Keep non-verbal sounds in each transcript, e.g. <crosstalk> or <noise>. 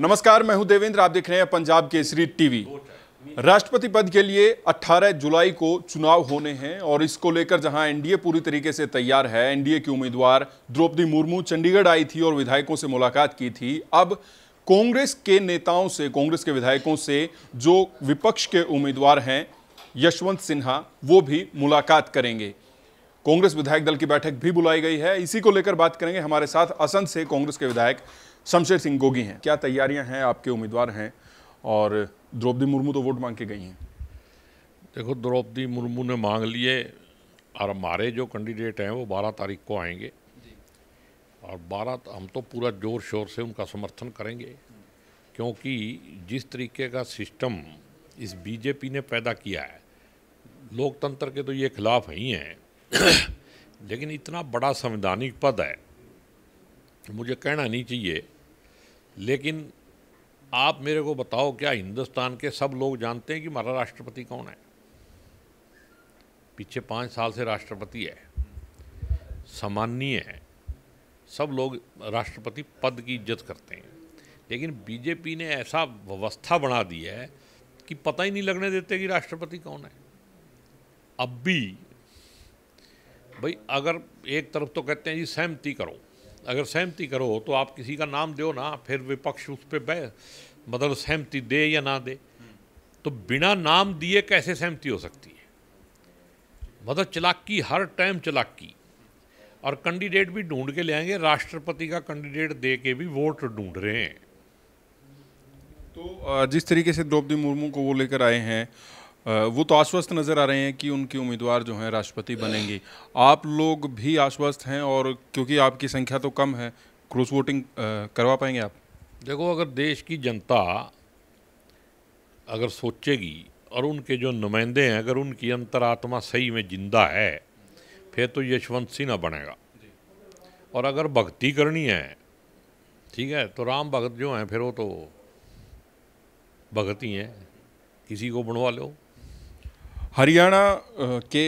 नमस्कार मैं हूं देवेंद्र आप देख रहे हैं पंजाब केसरी टीवी राष्ट्रपति पद के लिए 18 जुलाई को चुनाव होने हैं और इसको लेकर जहां एनडीए पूरी तरीके से तैयार है एनडीए की उम्मीदवार द्रौपदी मुर्मू चंडीगढ़ आई थी और विधायकों से मुलाकात की थी अब कांग्रेस के नेताओं से कांग्रेस के विधायकों से जो विपक्ष के उम्मीदवार हैं यशवंत सिन्हा वो भी मुलाकात करेंगे कांग्रेस विधायक दल की बैठक भी बुलाई गई है इसी को लेकर बात करेंगे हमारे साथ असंत से कांग्रेस के विधायक शमशेर सिंह गोगी हैं क्या तैयारियां हैं आपके उम्मीदवार हैं और द्रौपदी मुर्मू तो वोट मांग के गई हैं देखो द्रौपदी मुर्मू ने मांग लिए और हमारे जो कैंडिडेट हैं वो बारह तारीख को आएंगे और बारह हम तो पूरा जोर शोर से उनका समर्थन करेंगे क्योंकि जिस तरीके का सिस्टम इस बीजेपी ने पैदा किया है लोकतंत्र के तो ये खिलाफ ही हैं <coughs> लेकिन इतना बड़ा संवैधानिक पद है मुझे कहना नहीं चाहिए लेकिन आप मेरे को बताओ क्या हिंदुस्तान के सब लोग जानते हैं कि हमारा राष्ट्रपति कौन है पीछे पाँच साल से राष्ट्रपति है सामान्य है सब लोग राष्ट्रपति पद की इज्जत करते हैं लेकिन बीजेपी ने ऐसा व्यवस्था बना दी है कि पता ही नहीं लगने देते कि राष्ट्रपति कौन है अब भी भाई अगर एक तरफ तो कहते हैं जी सहमति करो अगर सहमति करो तो आप किसी का नाम दो ना फिर विपक्ष उस पर बह मतलब सहमति दे या ना दे तो बिना नाम दिए कैसे सहमति हो सकती है मतलब चलाकी हर टाइम चलाकी और कैंडिडेट भी ढूंढ के ले आएंगे राष्ट्रपति का कैंडिडेट दे के भी वोट ढूंढ रहे हैं तो जिस तरीके से द्रौपदी मुर्मू को वो लेकर आए हैं वो तो आश्वस्त नज़र आ रहे हैं कि उनके उम्मीदवार जो हैं राष्ट्रपति बनेंगे आप लोग भी आश्वस्त हैं और क्योंकि आपकी संख्या तो कम है क्रॉस वोटिंग करवा पाएंगे आप देखो अगर देश की जनता अगर सोचेगी और उनके जो नुमाइंदे हैं अगर उनकी अंतरात्मा सही में जिंदा है फिर तो यशवंत सिन्हा बनेगा और अगर भक्ति करनी है ठीक है तो राम भगत जो हैं फिर वो तो भगत ही हैं किसी को बनवा लो हरियाणा के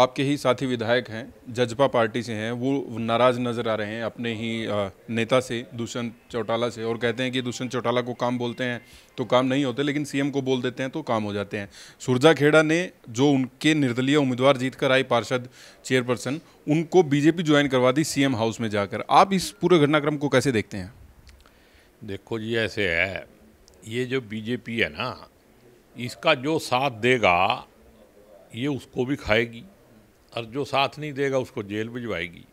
आपके ही साथी विधायक हैं जजपा पार्टी से हैं वो नाराज़ नज़र आ रहे हैं अपने ही नेता से दुष्यंत चौटाला से और कहते हैं कि दुष्यंत चौटाला को काम बोलते हैं तो काम नहीं होते लेकिन सीएम को बोल देते हैं तो काम हो जाते हैं सुरजा खेड़ा ने जो उनके निर्दलीय उम्मीदवार जीत कर आई पार्षद चेयरपर्सन उनको बीजेपी ज्वाइन करवा दी सी हाउस में जाकर आप इस पूरे घटनाक्रम को कैसे देखते हैं देखो जी ऐसे है ये जो बीजेपी है ना इसका जो साथ देगा ये उसको भी खाएगी और जो साथ नहीं देगा उसको जेल भिजवाएगी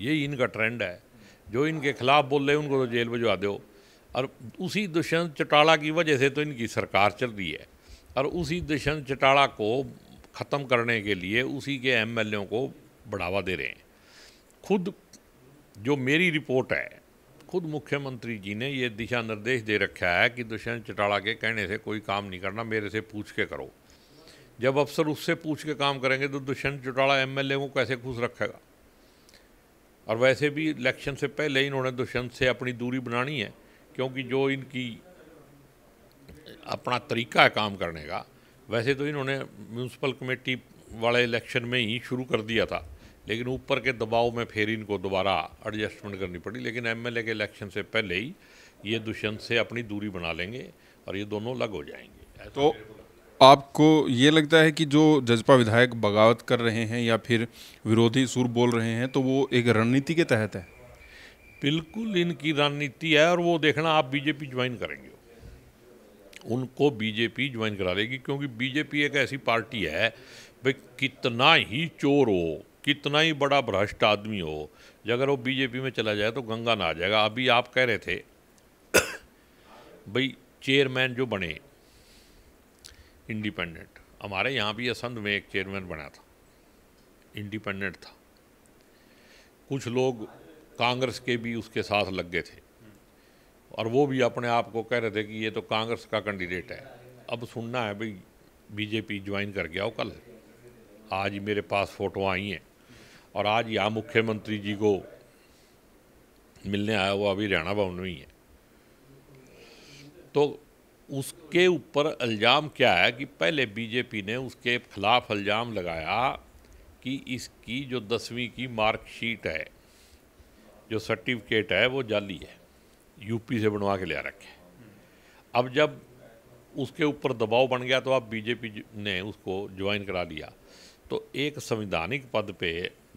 यही इनका ट्रेंड है जो इनके खिलाफ बोल रहे उनको तो जेल भिजवा दो और उसी दुष्यंत चौटाला की वजह से तो इनकी सरकार चल रही है और उसी दुष्यंत चौटाला को ख़त्म करने के लिए उसी के एम को बढ़ावा दे रहे हैं खुद जो मेरी रिपोर्ट है खुद मुख्यमंत्री जी ने ये दिशा निर्देश दे रखा है कि दुष्यंत चौटाला के कहने से कोई काम नहीं करना मेरे से पूछ के करो जब अफसर उससे पूछ के काम करेंगे तो दुष्यंत चौटाला एमएलए को कैसे खुश रखेगा और वैसे भी इलेक्शन से पहले ही इन्होंने दुष्यंत से अपनी दूरी बनानी है क्योंकि जो इनकी अपना तरीका है काम करने का वैसे तो इन्होंने म्यूनसिपल कमेटी वाले इलेक्शन में ही शुरू कर दिया था लेकिन ऊपर के दबाव में फिर इनको दोबारा एडजस्टमेंट करनी पड़ी लेकिन एमएलए के इलेक्शन से पहले ही ये दुष्यंत से अपनी दूरी बना लेंगे और ये दोनों अलग हो जाएंगे तो आपको ये लगता है कि जो जजपा विधायक बगावत कर रहे हैं या फिर विरोधी सुर बोल रहे हैं तो वो एक रणनीति के तहत है बिल्कुल इनकी रणनीति है और वो देखना आप बीजेपी ज्वाइन करेंगे उनको बीजेपी ज्वाइन करा लेगी क्योंकि बीजेपी एक ऐसी पार्टी है भाई कितना ही चोर हो कितना ही बड़ा भ्रष्ट आदमी हो अगर वो बीजेपी में चला जाए तो गंगा ना आ जाएगा अभी आप कह रहे थे <coughs> भाई चेयरमैन जो बने इंडिपेंडेंट हमारे यहाँ भी असंध में एक चेयरमैन बना था इंडिपेंडेंट था कुछ लोग कांग्रेस के भी उसके साथ लग गए थे और वो भी अपने आप को कह रहे थे कि ये तो कांग्रेस का कैंडिडेट है अब सुनना है भाई बीजेपी ज्वाइन कर गया हो कल आज मेरे पास फ़ोटो आई हैं और आज यहाँ मुख्यमंत्री जी को मिलने आया वो अभी रहना भवन में ही है तो उसके ऊपर इल्ज़ाम क्या है कि पहले बीजेपी ने उसके खिलाफ इल्ज़ाम लगाया कि इसकी जो दसवीं की मार्कशीट है जो सर्टिफिकेट है वो जाली है यूपी से बनवा के ले रखे अब जब उसके ऊपर दबाव बन गया तो अब बीजेपी ने उसको ज्वाइन करा लिया तो एक संवैधानिक पद पे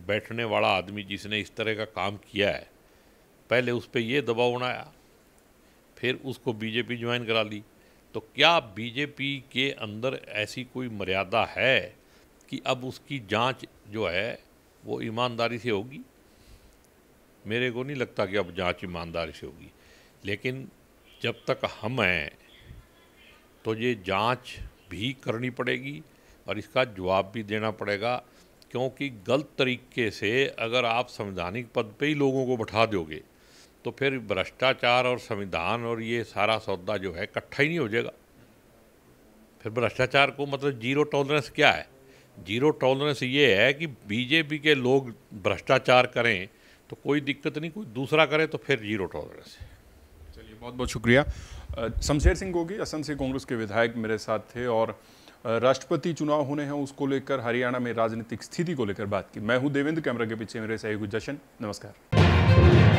बैठने वाला आदमी जिसने इस तरह का काम किया है पहले उस पर यह दबाव बनाया फिर उसको बीजेपी ज्वाइन करा ली तो क्या बीजेपी के अंदर ऐसी कोई मर्यादा है कि अब उसकी जांच जो है वो ईमानदारी से होगी मेरे को नहीं लगता कि अब जांच ईमानदारी से होगी लेकिन जब तक हम हैं तो ये जांच भी करनी पड़ेगी और इसका जवाब भी देना पड़ेगा क्योंकि गलत तरीके से अगर आप संवैधानिक पद पे ही लोगों को बैठा दोगे तो फिर भ्रष्टाचार और संविधान और ये सारा सौदा जो है इकट्ठा ही नहीं हो जाएगा फिर भ्रष्टाचार को मतलब जीरो टॉलरेंस क्या है जीरो टॉलरेंस ये है कि बीजेपी के लोग भ्रष्टाचार करें तो कोई दिक्कत नहीं कोई दूसरा करे तो फिर जीरो टॉलरेंस है चलिए बहुत बहुत शुक्रिया शमशेर सिंह गोगी असम से कांग्रेस के विधायक मेरे साथ थे और राष्ट्रपति चुनाव होने हैं उसको लेकर हरियाणा में राजनीतिक स्थिति को लेकर बात की मैं हूं देवेंद्र कैमरा के पीछे मेरे सहयोगी जशन नमस्कार